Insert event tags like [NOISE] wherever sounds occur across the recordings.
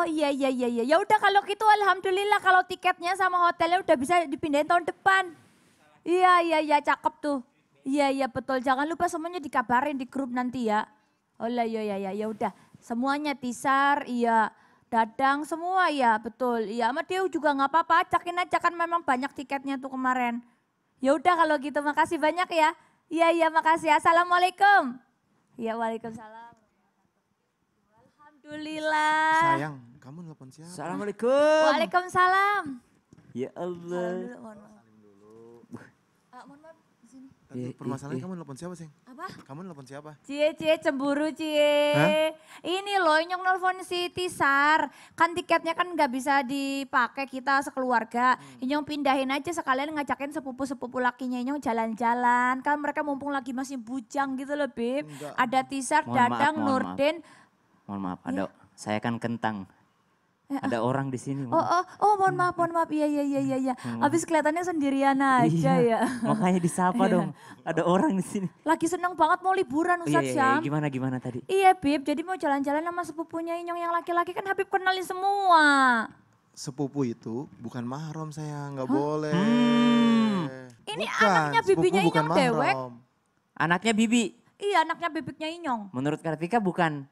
Oh iya iya iya iya. Ya udah kalau gitu alhamdulillah kalau tiketnya sama hotelnya udah bisa dipindahin tahun depan. Iya iya iya cakep tuh. Iya iya betul. Jangan lupa semuanya dikabarin di grup nanti ya. Oh iya iya iya ya udah. Semuanya Tisar, iya. Dadang semua ya, betul. Iya, sama dia juga nggak apa-apa, Cakin aja kan memang banyak tiketnya tuh kemarin. Ya udah kalau gitu makasih banyak ya. Iya iya makasih. Assalamualaikum. Iya, Waalaikumsalam. Alhamdulillah. Sayang, kamu nelpon siapa? Assalamualaikum. Waalaikumsalam. Ya Allah. Salam dulu, mohon maaf. Eh, di sini. Tapi ya, permasalahan ya, ya. kamu nelpon siapa, Seng? Apa? Kamu nelpon siapa? Cie, cie, cemburu, cie. Hah? Ini loh, nyong nelpon si Tisar. Kan tiketnya kan gak bisa dipakai kita sekeluarga. Hmm. Nyong pindahin aja sekalian ngajakin sepupu-sepupu lakinya nyong jalan-jalan. Kan mereka mumpung lagi masih bujang gitu loh, Bib. Ada Tisar, mohon Dadang, maaf, Nurdin. Mohon maaf, ada ya. saya kan kentang. Eh, ada ah. orang di sini. Oh, oh, oh, mohon hmm. maaf, mohon maaf. Iya, iya, iya, iya, iya. Hmm. Habis kelihatannya sendirian iya. aja iya, ya. Makanya disapa iya. dong. Ada orang di sini. Lagi seneng banget mau liburan iya, Ustaz iya, iya, gimana gimana tadi? Iya, Bib. Jadi mau jalan-jalan sama sepupunya Inyong yang laki-laki kan Habib kenalin semua. Sepupu itu bukan mahram saya, nggak huh? boleh. Hmm. Ini bukan, anaknya bibinya Inyong dewek. Anaknya bibi. Iya, anaknya bibiknya Inyong. Menurut Kartika bukan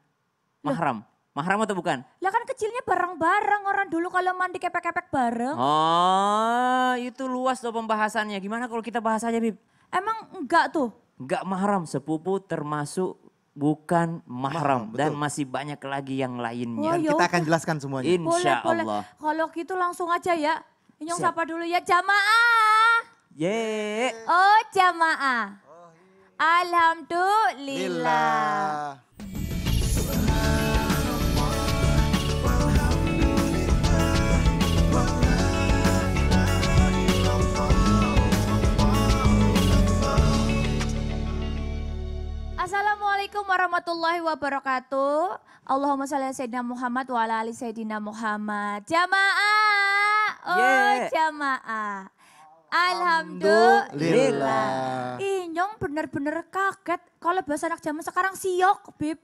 mahram. Mahram atau bukan? Lah kan kecilnya bareng-bareng orang dulu kalau mandi kepek-kepek bareng. Oh, itu luas tuh pembahasannya. Gimana kalau kita bahas aja, Bib? Emang enggak tuh? Enggak mahram, sepupu termasuk bukan mahram Betul. dan masih banyak lagi yang lainnya. Oh, iya. kita akan jelaskan semuanya. Insya boleh, Allah. Kalau gitu langsung aja ya. Nyong siapa dulu ya jamaah. Ye. Oh jamaah. Alhamdulillah. Lillah. warahmatullahi wabarakatuh. Allahumma salli ala Sayyidina Muhammad wa ala ali Sayyidina Muhammad. Jamaah. Oh, yeah. jamaah. Alhamdulillah. Inyong bener-bener kaget kalau bahasa anak zaman sekarang siok, Bib.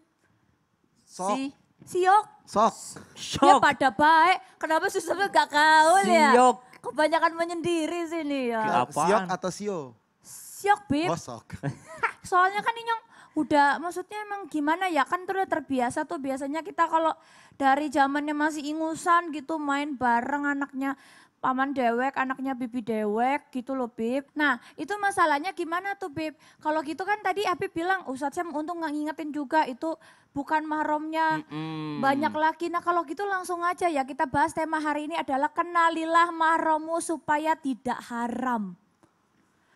Sok. Si, siok. Sok. Sok. Ya pada baik. Kenapa susahnya gak kau ya? Siok. Kebanyakan menyendiri sini ya. Siok atau sio? Siok, Bib. Oh, sok. [LAUGHS] Soalnya kan Inyong udah maksudnya emang gimana ya kan tuh udah terbiasa tuh biasanya kita kalau dari zamannya masih ingusan gitu main bareng anaknya paman dewek, anaknya bibi dewek gitu loh Bib. Nah itu masalahnya gimana tuh Bib? Kalau gitu kan tadi api bilang Ustadz Sam untung nggak ngingetin juga itu bukan mahromnya mm -mm. banyak lagi. Nah kalau gitu langsung aja ya kita bahas tema hari ini adalah kenalilah mahromu supaya tidak haram.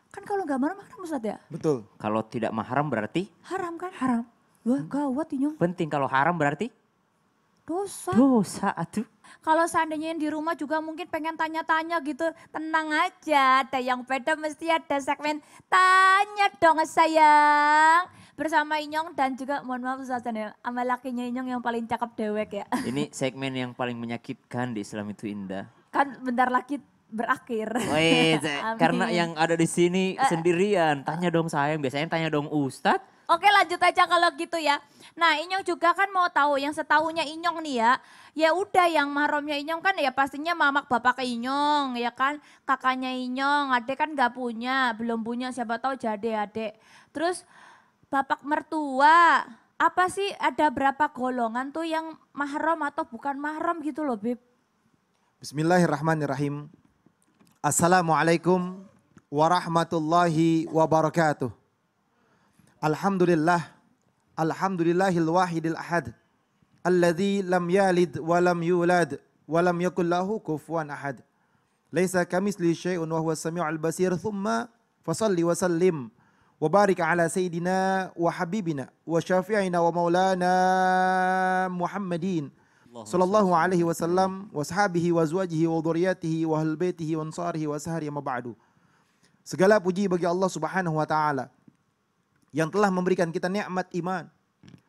Kan kalau nggak mahram haram Ustaz ya? Betul. Kalau tidak mahram berarti? Haram kan? Haram. Wah hmm. gawat ini. Penting kalau haram berarti? Dosa. Dosa aduh. Kalau seandainya yang di rumah juga mungkin pengen tanya-tanya gitu, tenang aja. Ada yang beda mesti ada segmen tanya dong sayang. Bersama Inyong dan juga mohon maaf Ustaz ya, sama lakinya Inyong yang paling cakep dewek ya. Ini segmen yang paling menyakitkan di Islam itu indah. Kan bentar lagi berakhir. Wait, [LAUGHS] karena yang ada di sini eh, eh. sendirian. Tanya dong sayang, biasanya tanya dong Ustadz. Oke lanjut aja kalau gitu ya. Nah Inyong juga kan mau tahu yang setahunya Inyong nih ya. Ya udah yang mahromnya Inyong kan ya pastinya mamak bapak ke Inyong ya kan. Kakaknya Inyong, adek kan gak punya, belum punya siapa tahu jadi adek. Terus bapak mertua, apa sih ada berapa golongan tuh yang mahrom atau bukan mahrom gitu loh Bib? Bismillahirrahmanirrahim. Assalamualaikum warahmatullahi wabarakatuh. Alhamdulillah. Alhamdulillahil wahidil ahad. Alladhi lam yalid wa lam yulad wa lam yakul lahu kufuwan ahad. Laisa kamisli syai'un wa huwa samiul basir thumma fasalli wa sallim wa barik ala sayyidina wa habibina wa syafi'ina wa maulana Muhammadin sallallahu alaihi wasallam washabihi wazwajihi wa dhurriyyatihi wa wa ansarihi wa ma ba'du. Segala puji bagi Allah Subhanahu wa taala yang telah memberikan kita nikmat iman,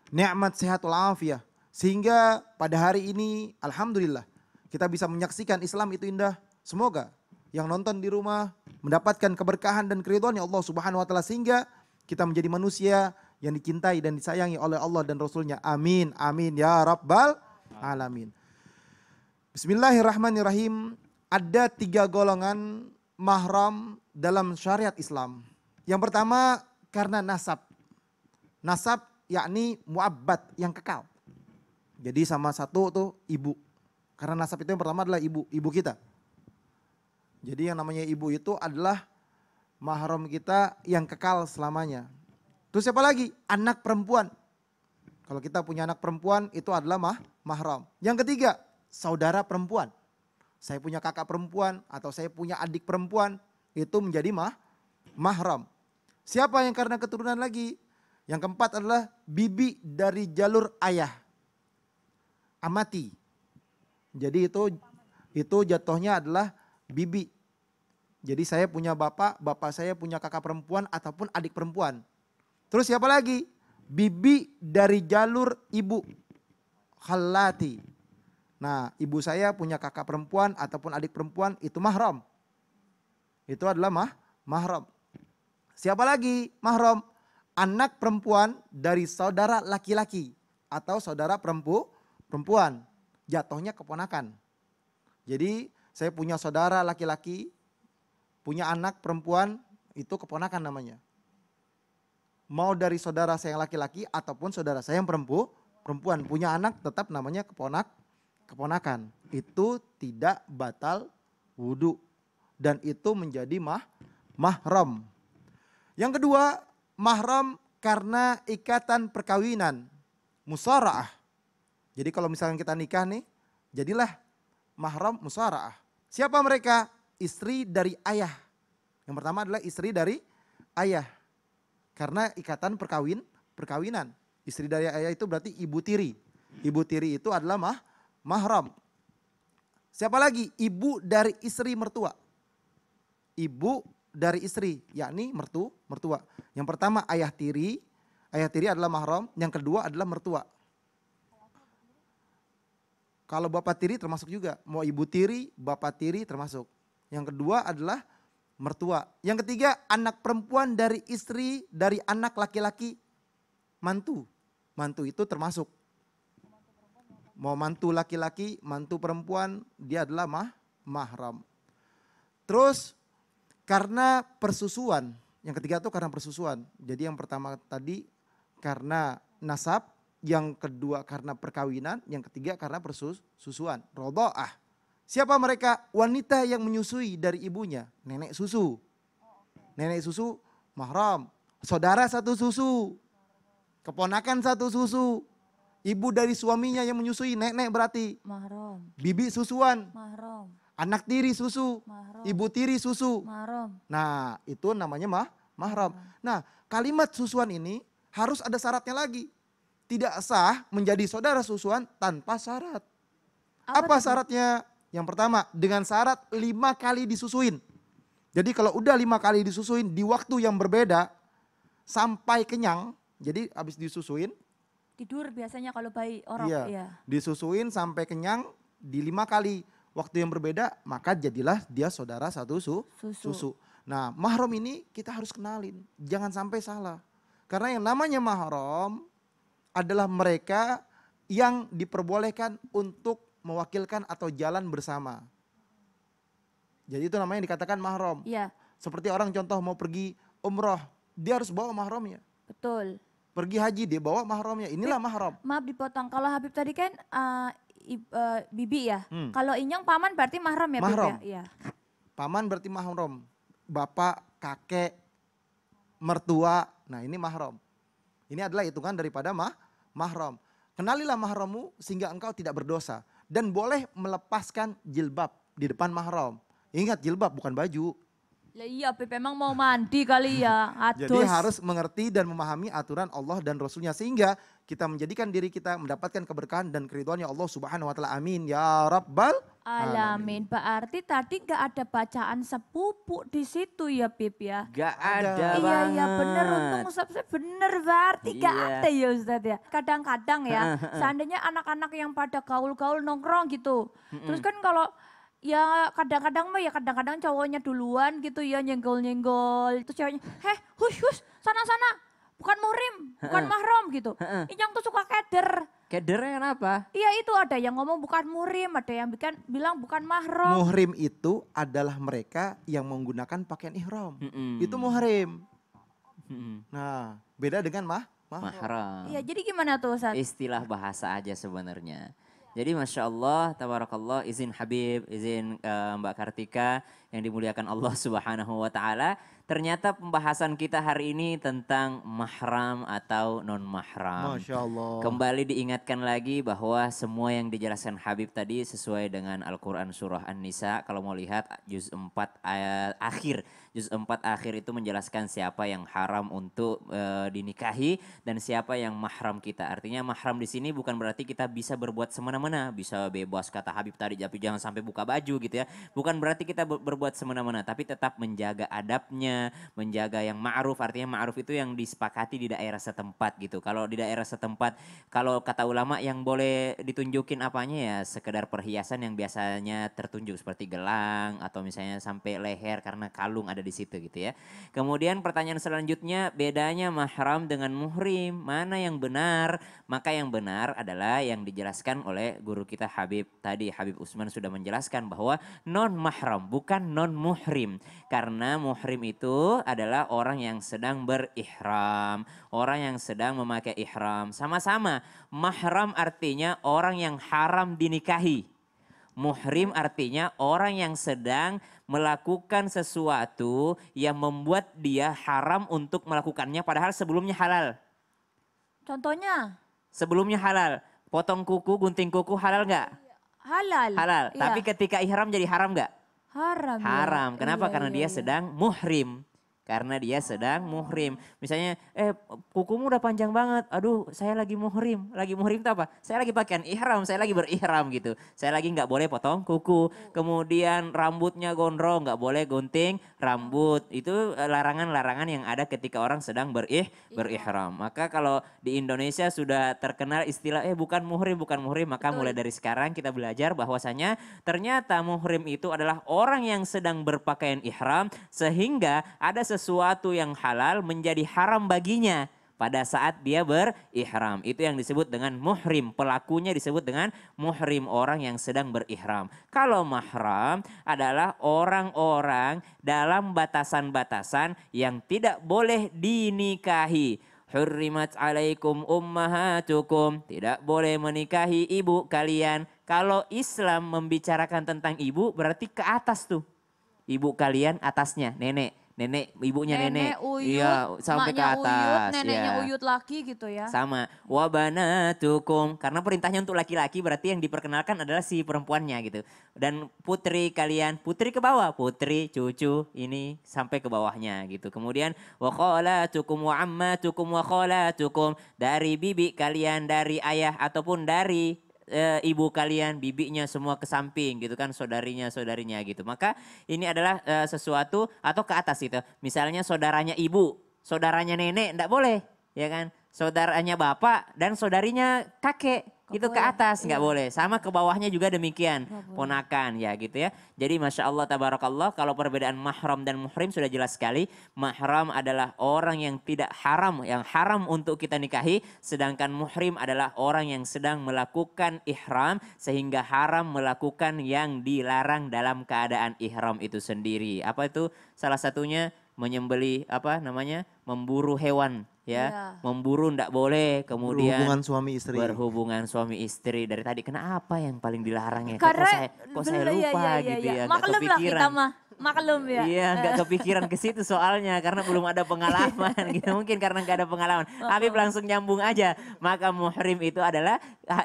nikmat sehat afiah sehingga pada hari ini alhamdulillah kita bisa menyaksikan Islam itu indah. Semoga yang nonton di rumah mendapatkan keberkahan dan keridhaan ya Allah Subhanahu wa taala sehingga kita menjadi manusia yang dicintai dan disayangi oleh Allah dan Rasulnya. Amin, amin ya Rabbal alamin. Bismillahirrahmanirrahim. Ada tiga golongan mahram dalam syariat Islam. Yang pertama karena nasab. Nasab yakni muabbat yang kekal. Jadi sama satu tuh ibu. Karena nasab itu yang pertama adalah ibu, ibu kita. Jadi yang namanya ibu itu adalah mahram kita yang kekal selamanya. Terus siapa lagi? Anak perempuan. Kalau kita punya anak perempuan itu adalah mah, mahram. Yang ketiga, saudara perempuan. Saya punya kakak perempuan atau saya punya adik perempuan itu menjadi mah, mahram. Siapa yang karena keturunan lagi? Yang keempat adalah bibi dari jalur ayah. Amati. Jadi itu itu jatuhnya adalah bibi. Jadi saya punya bapak, bapak saya punya kakak perempuan ataupun adik perempuan. Terus siapa lagi? bibi dari jalur ibu halati. Nah, ibu saya punya kakak perempuan ataupun adik perempuan itu mahram. Itu adalah mah mahram. Siapa lagi mahram? Anak perempuan dari saudara laki-laki atau saudara perempu perempuan. Jatuhnya keponakan. Jadi saya punya saudara laki-laki, punya anak perempuan, itu keponakan namanya mau dari saudara saya yang laki-laki ataupun saudara saya yang perempu, perempuan punya anak tetap namanya keponak keponakan. Itu tidak batal wudu dan itu menjadi mah mahram. Yang kedua, mahram karena ikatan perkawinan musara'ah. Jadi kalau misalnya kita nikah nih, jadilah mahram musara'ah. Siapa mereka? Istri dari ayah. Yang pertama adalah istri dari ayah karena ikatan perkawin, perkawinan. Istri dari ayah itu berarti ibu tiri. Ibu tiri itu adalah mah, mahram. Siapa lagi? Ibu dari istri mertua. Ibu dari istri, yakni mertu, mertua. Yang pertama ayah tiri, ayah tiri adalah mahram, yang kedua adalah mertua. Kalau bapak tiri termasuk juga, mau ibu tiri, bapak tiri termasuk. Yang kedua adalah mertua. Yang ketiga, anak perempuan dari istri, dari anak laki-laki, mantu. Mantu itu termasuk. Mau mantu laki-laki, mantu perempuan, dia adalah mah, mahram. Terus karena persusuan, yang ketiga itu karena persusuan. Jadi yang pertama tadi karena nasab, yang kedua karena perkawinan, yang ketiga karena persusuan, rodoah. Siapa mereka? Wanita yang menyusui dari ibunya, nenek susu. Nenek susu mahram, saudara satu susu, keponakan satu susu, ibu dari suaminya yang menyusui, nenek berarti mahram. Bibi susuan. Mahram. Anak tiri susu, mahram. ibu tiri susu. Mahram. Nah, itu namanya mah mahram. Nah, kalimat susuan ini harus ada syaratnya lagi. Tidak sah menjadi saudara susuan tanpa syarat. Apa, Apa syaratnya? Yang pertama, dengan syarat lima kali disusuin. Jadi kalau udah lima kali disusuin di waktu yang berbeda sampai kenyang, jadi habis disusuin. Tidur biasanya kalau bayi orang. Iya, iya. Disusuin sampai kenyang di lima kali waktu yang berbeda, maka jadilah dia saudara satu su, susu. susu. Nah mahrom ini kita harus kenalin, jangan sampai salah. Karena yang namanya mahrom adalah mereka yang diperbolehkan untuk mewakilkan atau jalan bersama. Jadi itu namanya dikatakan mahram. Iya. Seperti orang contoh mau pergi umroh, dia harus bawa mahramnya. Betul. Pergi haji dia bawa mahramnya. Inilah mahram. Maaf dipotong. Kalau Habib tadi kan uh, eh, i, uh, eh, bibi ya. Hmm. Kalau inyong paman berarti mahram ya, mahram. ya? ya. Paman berarti mahram. Bapak, kakek, mertua. Nah, ini mahram. Ini adalah hitungan daripada mah mahram. Kenalilah mahrammu sehingga engkau tidak berdosa dan boleh melepaskan jilbab di depan mahram. Ingat jilbab bukan baju. Ya iya, Beb, emang mau mandi kali ya. [LAUGHS] Atus. Jadi harus mengerti dan memahami aturan Allah dan Rasulnya sehingga kita menjadikan diri kita mendapatkan keberkahan dan Ya Allah Subhanahu wa taala. Amin ya rabbal Alamin. Berarti tadi nggak ada bacaan sepupu di situ ya Bib ya? Nggak ada Iya, banget. iya bener. Untung Ustaz bener berarti nggak Iya. ada ya Ustaz ya. Kadang-kadang ya, seandainya anak-anak yang pada gaul-gaul nongkrong gitu. Terus kan kalau ya kadang-kadang mah ya kadang-kadang cowoknya duluan gitu ya nyenggol-nyenggol. Terus ceweknya, heh hush hush sana-sana. Bukan murim, bukan mahram gitu. Inyang yang tuh suka keder. Kedernya kenapa? Iya itu ada yang ngomong bukan muhrim, ada yang bikin, bilang bukan mahram. Muhrim itu adalah mereka yang menggunakan pakaian ihram. Mm -mm. Itu muhrim. Mm -mm. Nah beda dengan mah mahram. Iya jadi gimana tuh Ustaz? Istilah bahasa aja sebenarnya. Jadi Masya Allah, Tabarakallah, izin Habib, izin uh, Mbak Kartika yang dimuliakan Allah [LAUGHS] Subhanahu Wa Ta'ala. Ternyata pembahasan kita hari ini tentang mahram atau non-mahram. Masya Allah. Kembali diingatkan lagi bahwa semua yang dijelaskan Habib tadi sesuai dengan Al-Quran Surah An-Nisa. Kalau mau lihat, Juz 4 ayat akhir juz 4 akhir itu menjelaskan siapa yang haram untuk e, dinikahi dan siapa yang mahram kita. Artinya mahram di sini bukan berarti kita bisa berbuat semena-mena, bisa bebas kata Habib tadi tapi jangan sampai buka baju gitu ya. Bukan berarti kita berbuat semena-mena tapi tetap menjaga adabnya, menjaga yang ma'ruf. Artinya ma'ruf itu yang disepakati di daerah setempat gitu. Kalau di daerah setempat kalau kata ulama yang boleh ditunjukin apanya ya sekedar perhiasan yang biasanya tertunjuk seperti gelang atau misalnya sampai leher karena kalung ada ada di situ gitu ya. Kemudian pertanyaan selanjutnya bedanya mahram dengan muhrim, mana yang benar? Maka yang benar adalah yang dijelaskan oleh guru kita Habib tadi Habib Usman sudah menjelaskan bahwa non mahram bukan non muhrim karena muhrim itu adalah orang yang sedang berihram, orang yang sedang memakai ihram. Sama-sama mahram artinya orang yang haram dinikahi Muhrim artinya orang yang sedang melakukan sesuatu yang membuat dia haram untuk melakukannya padahal sebelumnya halal. Contohnya? Sebelumnya halal. Potong kuku, gunting kuku halal nggak? Iya, halal. Halal. Iya. Tapi ketika ihram jadi haram nggak? Haram. Iya. Haram. Ya. Kenapa? Iya, Karena iya, dia iya. sedang muhrim karena dia sedang muhrim. Misalnya, eh kukumu udah panjang banget. Aduh, saya lagi muhrim. Lagi muhrim itu apa? Saya lagi pakaian ihram, saya lagi berihram gitu. Saya lagi nggak boleh potong kuku. Kemudian rambutnya gondrong, nggak boleh gunting rambut. Itu eh, larangan-larangan yang ada ketika orang sedang berih iya. berihram. Maka kalau di Indonesia sudah terkenal istilah eh bukan muhrim, bukan muhrim, maka Betul. mulai dari sekarang kita belajar bahwasanya ternyata muhrim itu adalah orang yang sedang berpakaian ihram sehingga ada sesuatu sesuatu yang halal menjadi haram baginya pada saat dia berihram. Itu yang disebut dengan muhrim. Pelakunya disebut dengan muhrim, orang yang sedang berihram. Kalau mahram adalah orang-orang dalam batasan-batasan yang tidak boleh dinikahi. Hurrimat alaikum ummahatukum. Tidak boleh menikahi ibu kalian. Kalau Islam membicarakan tentang ibu berarti ke atas tuh. Ibu kalian atasnya, nenek nenek ibunya nenek, nenek uyut, iya sampai ke atas iya. uyut, neneknya ya. uyut laki gitu ya sama wabana tukum karena perintahnya untuk laki-laki berarti yang diperkenalkan adalah si perempuannya gitu dan putri kalian putri ke bawah putri cucu ini sampai ke bawahnya gitu kemudian wakola tukum wa amma tukum wakola tukum dari bibi kalian dari ayah ataupun dari e, ibu kalian, bibinya semua ke samping gitu kan, saudarinya, saudarinya gitu. Maka ini adalah e, sesuatu atau ke atas gitu. Misalnya saudaranya ibu, saudaranya nenek, enggak boleh, ya kan? Saudaranya bapak dan saudarinya kakek itu ke atas nggak iya. boleh. Sama ke bawahnya juga demikian. Ponakan ya gitu ya. Jadi masya Allah tabarakallah kalau perbedaan mahram dan muhrim sudah jelas sekali. Mahram adalah orang yang tidak haram, yang haram untuk kita nikahi. Sedangkan muhrim adalah orang yang sedang melakukan ihram sehingga haram melakukan yang dilarang dalam keadaan ihram itu sendiri. Apa itu? Salah satunya menyembeli apa namanya? memburu hewan ya iya. memburu ndak boleh kemudian berhubungan suami istri berhubungan suami istri dari tadi kenapa yang paling dilarang ya karena kok saya, kok saya iya, lupa iya, iya, gitu iya. ya maklum lah kita mah maklum ya iya nggak kepikiran ke situ soalnya karena belum ada pengalaman [LAUGHS] gitu mungkin karena nggak ada pengalaman Habib uh-uh. langsung nyambung aja maka muhrim itu adalah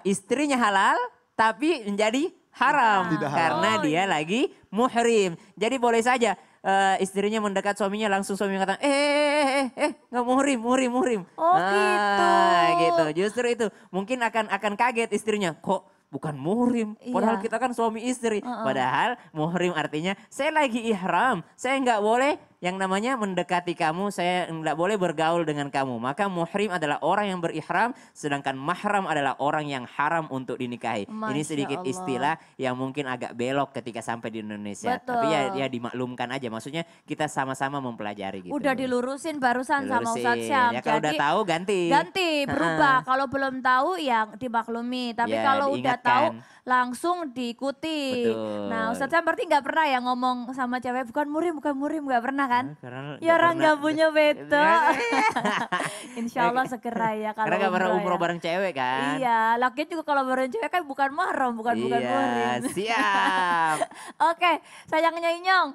istrinya halal tapi menjadi haram, haram. karena oh, dia lagi muhrim jadi boleh saja uh, istrinya mendekat suaminya langsung suami mengatakan eh eh eh eh, eh, eh nggak murim murim murim, oh nah, gitu gitu justru itu mungkin akan akan kaget istrinya kok bukan muhrim. Iya. Padahal kita kan suami istri. Uh -uh. Padahal muhrim artinya saya lagi ihram, saya nggak boleh yang namanya mendekati kamu, saya tidak boleh bergaul dengan kamu. Maka muhrim adalah orang yang berihram, sedangkan mahram adalah orang yang haram untuk dinikahi. Masya Ini sedikit Allah. istilah yang mungkin agak belok ketika sampai di Indonesia. Betul. Tapi ya, ya dimaklumkan aja, maksudnya kita sama-sama mempelajari gitu. Udah dilurusin barusan dilurusin. sama ya, Ustaz Syam. Ya kalau udah tahu ganti. Ganti, berubah. kalau belum tahu ya dimaklumi, tapi ya, kalau udah tahu langsung diikuti. Nah, Betul. Nah Ustaz Syam berarti nggak pernah ya ngomong sama cewek, bukan murim, bukan murim, nggak pernah kan? kan? Iya, karena ya orang nggak punya beto. Iya, iya. [LAUGHS] Insya Allah segera ya kalau Karena gak pernah umroh ya. bareng cewek kan? Iya, laki juga kalau bareng cewek kan bukan mahram, bukan bukan iya, [LAUGHS] siap. Oke, sayangnya Inyong.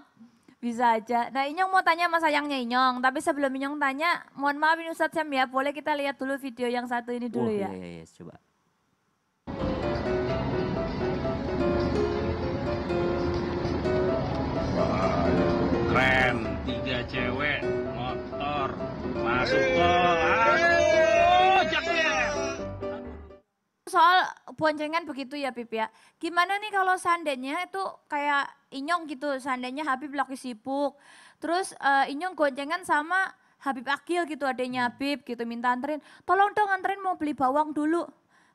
Bisa aja. Nah Inyong mau tanya sama sayangnya Inyong, tapi sebelum Inyong tanya, mohon maaf ini Ustadz Sam ya, boleh kita lihat dulu video yang satu ini dulu oh, ya? Iya, iya, coba. tiga cewek motor masuk tol soal boncengan begitu ya Pip ya gimana nih kalau seandainya itu kayak Inyong gitu seandainya Habib lagi sibuk terus uh, Inyong goncengan sama Habib Akil gitu adanya Habib gitu minta anterin tolong dong anterin mau beli bawang dulu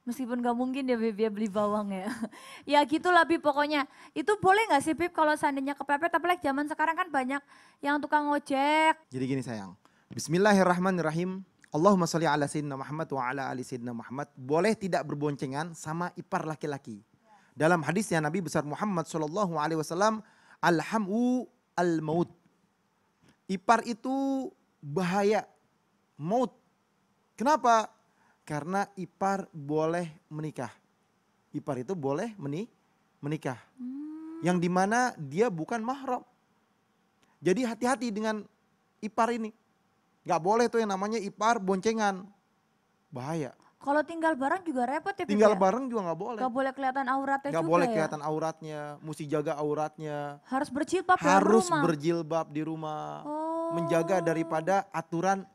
Meskipun gak mungkin ya Bibi ya beli bawang ya. [LAUGHS] ya gitulah Beb pokoknya. Itu boleh gak sih Pip kalau seandainya kepepet tapi like zaman sekarang kan banyak yang tukang ojek. Jadi gini sayang. Bismillahirrahmanirrahim. Allahumma sholli ala sayyidina Muhammad wa ala ali sayyidina Muhammad. Boleh tidak berboncengan sama ipar laki-laki. Ya. Dalam hadisnya Nabi besar Muhammad sallallahu alaihi wasallam alhamu al maut. Ipar itu bahaya maut. Kenapa? karena ipar boleh menikah. Ipar itu boleh meni menikah. Hmm. Yang dimana dia bukan mahram. Jadi hati-hati dengan ipar ini. Gak boleh tuh yang namanya ipar boncengan. Bahaya. Kalau tinggal bareng juga repot ya. Tinggal ya? bareng juga gak boleh. Gak boleh kelihatan auratnya gak juga boleh ya? kelihatan auratnya, mesti jaga auratnya. Harus berjilbab Harus di rumah. Harus berjilbab di rumah. Oh. Menjaga daripada aturan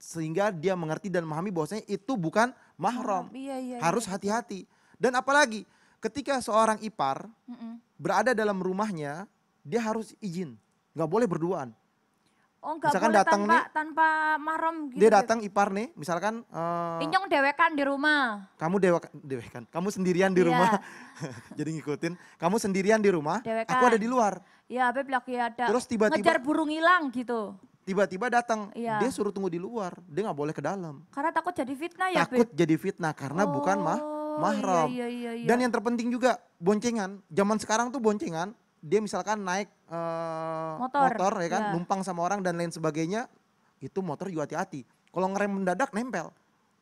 sehingga dia mengerti dan memahami bahwasanya itu bukan mahram. Oh, iya, iya, Harus iya. hati-hati. Iya. Dan apalagi ketika seorang ipar mm -mm. berada dalam rumahnya, dia harus izin. Nggak boleh berduaan. Oh, enggak misalkan boleh datang tanpa, nih, tanpa mahram gitu. Dia ya? datang ipar nih, misalkan uh, eh, Inyong dewekan di rumah. Kamu dewek dewekan. Kamu sendirian di iya. rumah. [LAUGHS] Jadi ngikutin, kamu sendirian di rumah, dewekan. aku ada di luar. Iya, Beb lagi ada. Terus tiba-tiba ngejar burung hilang gitu tiba-tiba datang iya. dia suruh tunggu di luar dia nggak boleh ke dalam karena takut jadi fitnah ya takut jadi fitnah karena oh, bukan mah oh, mahram iya, iya, iya, dan yang terpenting juga boncengan zaman sekarang tuh boncengan dia misalkan naik uh, motor. motor ya kan iya. numpang sama orang dan lain sebagainya itu motor juga hati-hati kalau ngerem mendadak nempel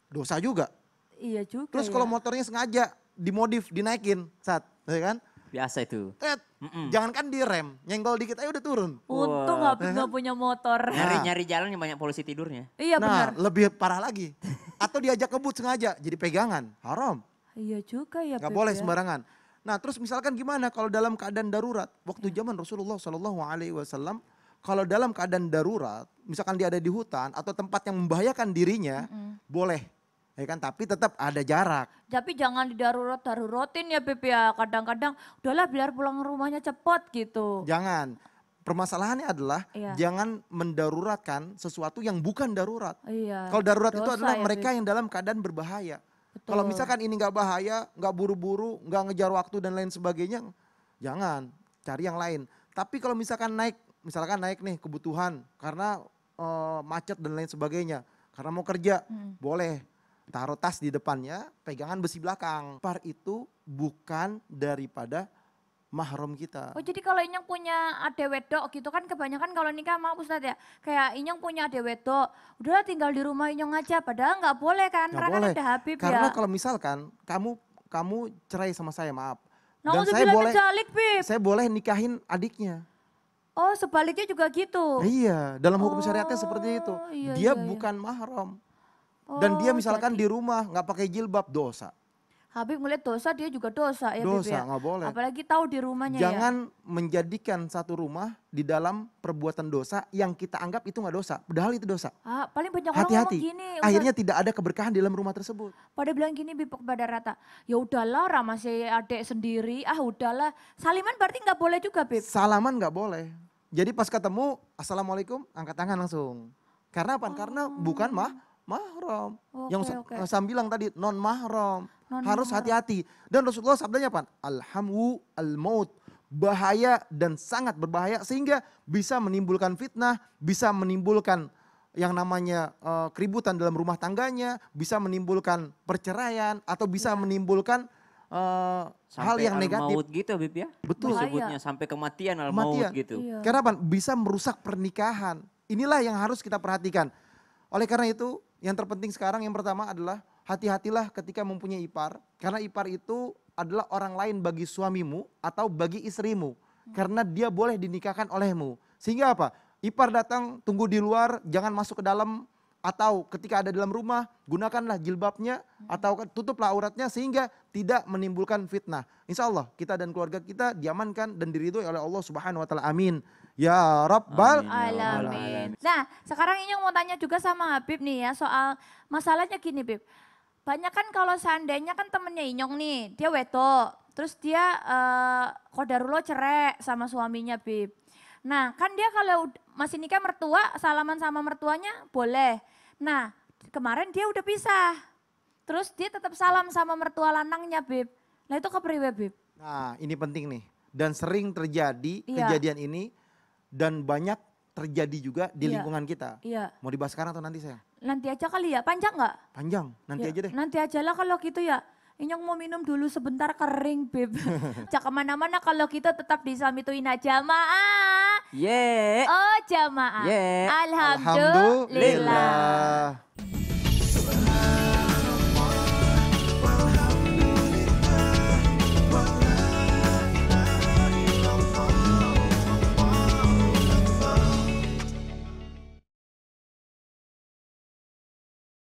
dosa juga iya juga terus ya. kalau motornya sengaja dimodif dinaikin saat ya kan Biasa itu. Tet. Mm -mm. Jangankan di rem, nyenggol dikit aja udah turun. Untung nggak wow. Eh? Gak punya motor. [LAUGHS] Nyari-nyari jalan yang banyak polusi tidurnya. Iya nah, benar. lebih parah lagi. Atau diajak kebut sengaja, jadi pegangan. Haram. Iya juga ya. Gak boleh ya. sembarangan. Nah terus misalkan gimana kalau dalam keadaan darurat. Waktu iya. zaman Rasulullah Shallallahu Alaihi Wasallam kalau dalam keadaan darurat, misalkan dia ada di hutan atau tempat yang membahayakan dirinya, mm -hmm. boleh Ya kan, tapi tetap ada jarak. Tapi jangan darurat daruratin ya Beb ya. Kadang-kadang udahlah biar pulang rumahnya cepat gitu. Jangan. Permasalahannya adalah iya. jangan mendaruratkan sesuatu yang bukan darurat. Iya. Kalau darurat Dosa itu adalah ya, mereka yang dalam keadaan berbahaya. Kalau misalkan ini nggak bahaya, nggak buru-buru, nggak ngejar waktu dan lain sebagainya, jangan cari yang lain. Tapi kalau misalkan naik, misalkan naik nih kebutuhan karena e, macet dan lain sebagainya, karena mau kerja, hmm. boleh taruh tas di depannya, pegangan besi belakang. Par itu bukan daripada mahram kita. Oh jadi kalau Inyong punya ade wedok gitu kan kebanyakan kalau nikah mau Ustadz ya kayak Inyong punya ade wedok udah tinggal di rumah Inyong aja padahal nggak boleh kan gak karena kan boleh. kan ada Habib karena ya. kalau misalkan kamu kamu cerai sama saya maaf nah, dan saya boleh jalik, saya boleh nikahin adiknya. Oh sebaliknya juga gitu. iya dalam hukum oh, syariatnya seperti itu iya, dia iya, iya. bukan iya. mahram dan dia oh, misalkan jadi. di rumah nggak pakai jilbab dosa. Habib melihat dosa dia juga dosa ya Dosa ya. nggak boleh. Apalagi tahu di rumahnya ya. Jangan ya. menjadikan satu rumah di dalam perbuatan dosa yang kita anggap itu nggak dosa. Padahal itu dosa. Ah, paling banyak Hati -hati. ngomong gini. Akhirnya tidak ada keberkahan di dalam rumah tersebut. Pada bilang gini Bipok kepada Rata. Ya udahlah Rama si adek sendiri. Ah udahlah. Saliman berarti nggak boleh juga Bib. Salaman nggak boleh. Jadi pas ketemu Assalamualaikum angkat tangan langsung. Karena apa? Oh. Karena bukan oh. mah mahram. Okay, yang okay. Sam bilang tadi non mahram. harus hati-hati. Dan Rasulullah sabdanya apa? Alhamu al-maut. Bahaya dan sangat berbahaya sehingga bisa menimbulkan fitnah, bisa menimbulkan yang namanya uh, keributan dalam rumah tangganya, bisa menimbulkan perceraian atau bisa ya. menimbulkan uh, hal yang negatif. Maut gitu Bib ya. Betul. Sebutnya sampai kematian al maut gitu. Iya. Karena apa? Bisa merusak pernikahan. Inilah yang harus kita perhatikan. Oleh karena itu yang terpenting sekarang yang pertama adalah hati-hatilah ketika mempunyai ipar. Karena ipar itu adalah orang lain bagi suamimu atau bagi istrimu. Karena dia boleh dinikahkan olehmu. Sehingga apa? Ipar datang, tunggu di luar, jangan masuk ke dalam. Atau ketika ada dalam rumah, gunakanlah jilbabnya atau tutuplah auratnya sehingga tidak menimbulkan fitnah. Insya Allah kita dan keluarga kita diamankan dan diridhoi oleh Allah subhanahu wa ta'ala. Amin. Ya Rabbal ya Alamin. Nah sekarang ini mau tanya juga sama Habib nih ya soal masalahnya gini Bib. Banyak kan kalau seandainya kan temennya Inyong nih, dia weto. Terus dia uh, eh, kodarulo cerai sama suaminya Bib. Nah kan dia kalau masih nikah mertua, salaman sama mertuanya boleh. Nah kemarin dia udah pisah. Terus dia tetap salam sama mertua lanangnya Bib. Nah itu kepriwe Bib? Nah ini penting nih. Dan sering terjadi iya. kejadian ini dan banyak terjadi juga di iya. lingkungan kita. Iya. Mau dibahas sekarang atau nanti saya? Nanti aja kali ya, panjang nggak? Panjang, nanti ya, aja deh. Nanti aja lah kalau gitu ya. Inyong mau minum dulu sebentar kering, Beb. Cak [LAUGHS] kemana-mana kalau kita gitu tetap di ina Jamaah. Yeah. Oh, Jamaah. Yeah. Alhamdulillah. Alhamdulillah.